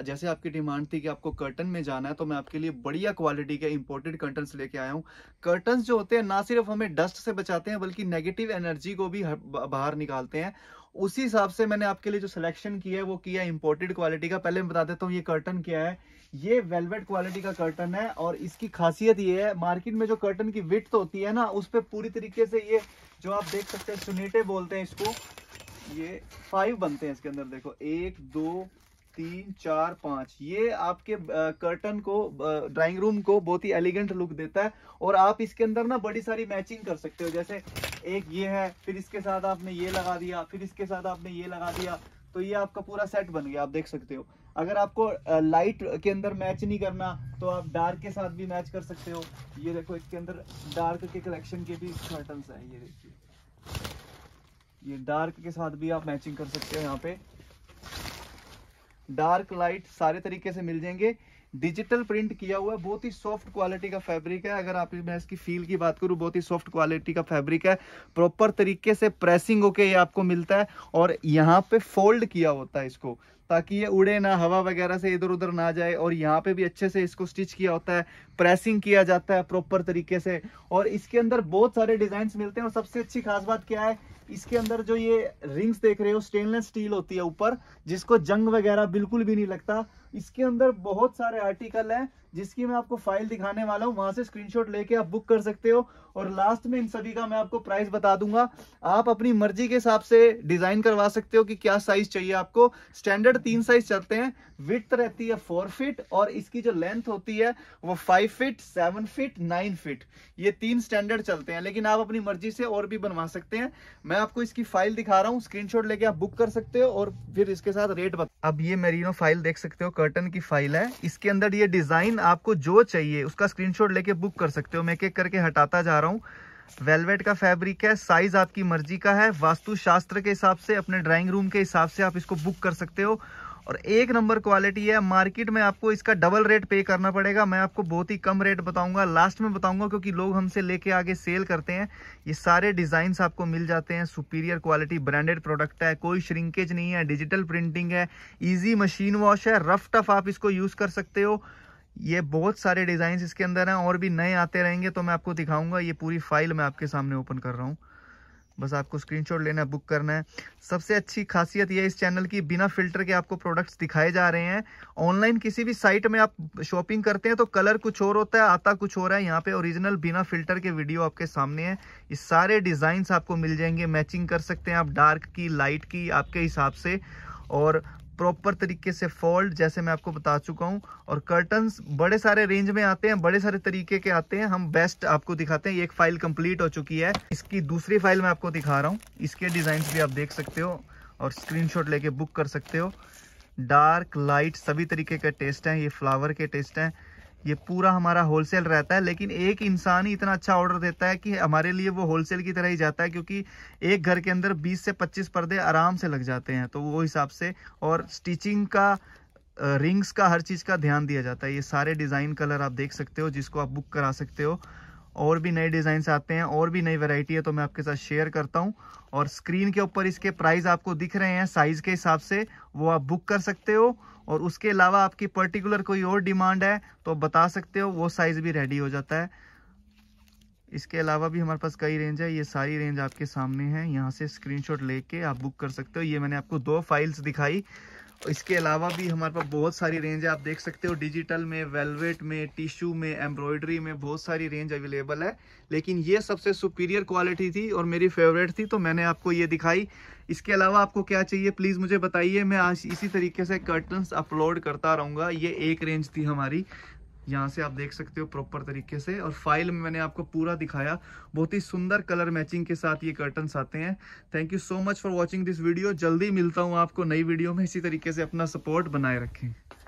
जैसे आपकी डिमांड थी कि आपको कर्टन में जाना है तो मैं आपके लिए बढ़िया क्वालिटी के इंपोर्टेड कर्टन लेके आया हूँ कर्टन जो होते हैं ना सिर्फ हमें डस्ट से बचाते हैं बल्कि नेगेटिव एनर्जी को भी बाहर निकालते हैं उसी हिसाब से मैंने आपके लिए जो सिलेक्शन किया है वो किया इंपोर्टेड क्वालिटी का पहले मैं बता देता हूँ ये कर्टन क्या है ये वेलवेट क्वालिटी का कर्टन है और इसकी खासियत ये है मार्केट में जो कर्टन की विथ होती है ना उस पर पूरी तरीके से ये जो आप देख सकते हैं सुनेटे बोलते हैं इसको ये फाइव बनते हैं इसके अंदर देखो एक दो तीन चार पांच ये आपके कर्टन को ड्राइंग रूम को बहुत ही एलिगेंट लुक देता है और आप इसके अंदर ना बड़ी सारी मैचिंग कर सकते हो जैसे एक ये है फिर इसके साथ आपने ये लगा दिया फिर इसके साथ आपने ये लगा दिया तो ये आपका पूरा सेट बन गया आप देख सकते हो अगर आपको लाइट के अंदर मैच नहीं करना तो आप डार्क के साथ भी मैच कर सकते हो ये देखो इसके अंदर डार्क के कलेक्शन के भी कर्टन है ये देखिए ये डार्क के साथ भी आप मैचिंग कर सकते हो यहाँ पे डार्क लाइट सारे तरीके से मिल जाएंगे डिजिटल प्रिंट किया हुआ है बहुत ही सॉफ्ट क्वालिटी का फैब्रिक है अगर आप मैं इसकी फील की बात करूं बहुत ही सॉफ्ट क्वालिटी का फैब्रिक है प्रॉपर तरीके से प्रेसिंग होके ये आपको मिलता है और यहाँ पे फोल्ड किया होता है इसको ताकि ये उड़े ना हवा वगैरह से इधर उधर ना जाए और यहाँ पे भी अच्छे से इसको स्टिच किया होता है प्रेसिंग किया जाता है प्रॉपर तरीके से और इसके अंदर बहुत सारे डिजाइन मिलते हैं और सबसे अच्छी खास बात क्या है इसके अंदर जो ये रिंग्स देख रहे हो स्टेनलेस स्टील होती है ऊपर जिसको जंग वगैरह बिल्कुल भी नहीं लगता इसके अंदर बहुत सारे आर्टिकल हैं जिसकी मैं आपको फाइल दिखाने वाला हूँ वहां से स्क्रीनशॉट लेके आप बुक कर सकते हो और लास्ट में इन सभी का मैं आपको प्राइस बता दूंगा आप अपनी मर्जी के हिसाब से डिजाइन करवा सकते हो कि क्या साइज चाहिए आपको स्टैंडर्ड तीन साइज चलते हैं विथ रहती है फोर फिट और इसकी जो लेंथ होती है वो five feet seven feet nine feet ये तीन स्टैंडर्ड चलते हैं लेकिन आप अपनी मर्जी से और भी बनवा सकते हैं मैं आपको इसकी फाइल दिखा रहा हूँ स्क्रीन लेके आप बुक कर सकते हो और फिर इसके साथ रेट बता अब ये मेरी फाइल देख सकते हो कर्टन की फाइल है इसके अंदर ये डिजाइन आपको जो चाहिए उसका स्क्रीनशॉट लेके बुक कर सकते हो मैं एक एक करके हटाता जा रहा हूँ वेलवेट का फैब्रिक है साइज आपकी मर्जी का है वास्तु शास्त्र के हिसाब से अपने ड्राइंग रूम के हिसाब से आप इसको बुक कर सकते हो और एक नंबर क्वालिटी है मार्केट में आपको इसका डबल रेट पे करना पड़ेगा मैं आपको बहुत ही कम रेट बताऊंगा लास्ट में बताऊंगा क्योंकि लोग हमसे लेके आगे सेल करते हैं ये सारे डिजाइन आपको मिल जाते हैं सुपीरियर क्वालिटी ब्रांडेड प्रोडक्ट है कोई श्रिंकेज नहीं है डिजिटल प्रिंटिंग है ईजी मशीन वॉश है रफ टफ आप इसको यूज़ कर सकते हो ये बहुत सारे डिज़ाइन इसके अंदर हैं और भी नए आते रहेंगे तो मैं आपको दिखाऊंगा ये पूरी फाइल मैं आपके सामने ओपन कर रहा हूँ बस आपको स्क्रीनशॉट लेना है बुक करना है सबसे अच्छी खासियत यह इस चैनल की बिना फिल्टर के आपको प्रोडक्ट्स दिखाए जा रहे हैं ऑनलाइन किसी भी साइट में आप शॉपिंग करते हैं तो कलर कुछ और होता है आता कुछ हो रहा है यहाँ पे ओरिजिनल बिना फिल्टर के वीडियो आपके सामने है ये सारे डिजाइन आपको मिल जाएंगे मैचिंग कर सकते हैं आप डार्क की लाइट की आपके हिसाब से और प्रॉपर तरीके से फोल्ड जैसे मैं आपको बता चुका हूँ और कर्टन बड़े सारे रेंज में आते हैं बड़े सारे तरीके के आते हैं हम बेस्ट आपको दिखाते हैं ये एक फाइल कंप्लीट हो चुकी है इसकी दूसरी फाइल मैं आपको दिखा रहा हूँ इसके डिज़ाइन भी आप देख सकते हो और स्क्रीनशॉट लेके बुक कर सकते हो डार्क लाइट सभी तरीके के टेस्ट हैं ये फ्लावर के टेस्ट हैं ये पूरा हमारा होलसेल रहता है लेकिन एक इंसान ही इतना अच्छा ऑर्डर देता है कि हमारे लिए वो होलसेल की तरह ही जाता है क्योंकि एक घर के अंदर 20 से 25 पर्दे आराम से लग जाते हैं तो वो हिसाब से और स्टिचिंग का रिंग्स का हर चीज़ का ध्यान दिया जाता है ये सारे डिज़ाइन कलर आप देख सकते हो जिसको आप बुक करा सकते हो और भी नए डिजाइन आते हैं और भी नई वेराइटी है तो मैं आपके साथ शेयर करता हूँ और स्क्रीन के ऊपर इसके प्राइस आपको दिख रहे हैं साइज़ के हिसाब से वो आप बुक कर सकते हो और उसके अलावा आपकी पर्टिकुलर कोई और डिमांड है तो बता सकते हो वो साइज़ भी रेडी हो जाता है इसके अलावा भी हमारे पास कई रेंज है ये सारी रेंज आपके सामने है यहाँ से स्क्रीनशॉट लेके आप बुक कर सकते हो ये मैंने आपको दो फाइल्स दिखाई इसके अलावा भी हमारे पास बहुत सारी रेंज है आप देख सकते हो डिजिटल में वेलवेट में टिश्यू में एम्ब्रॉयडरी में बहुत सारी रेंज अवेलेबल है लेकिन ये सबसे सुपीरियर क्वालिटी थी और मेरी फेवरेट थी तो मैंने आपको ये दिखाई इसके अलावा आपको क्या चाहिए प्लीज़ मुझे बताइए मैं आज इसी तरीके से कर्टन्स अपलोड करता रहूँगा ये एक रेंज थी हमारी यहाँ से आप देख सकते हो प्रॉपर तरीके से और फाइल में मैंने आपको पूरा दिखाया बहुत ही सुंदर कलर मैचिंग के साथ ये कर्टन आते हैं thank you so much for watching this video जल्दी मिलता हूँ आपको नई वीडियो में इसी तरीके से अपना सपोर्ट बनाए रखें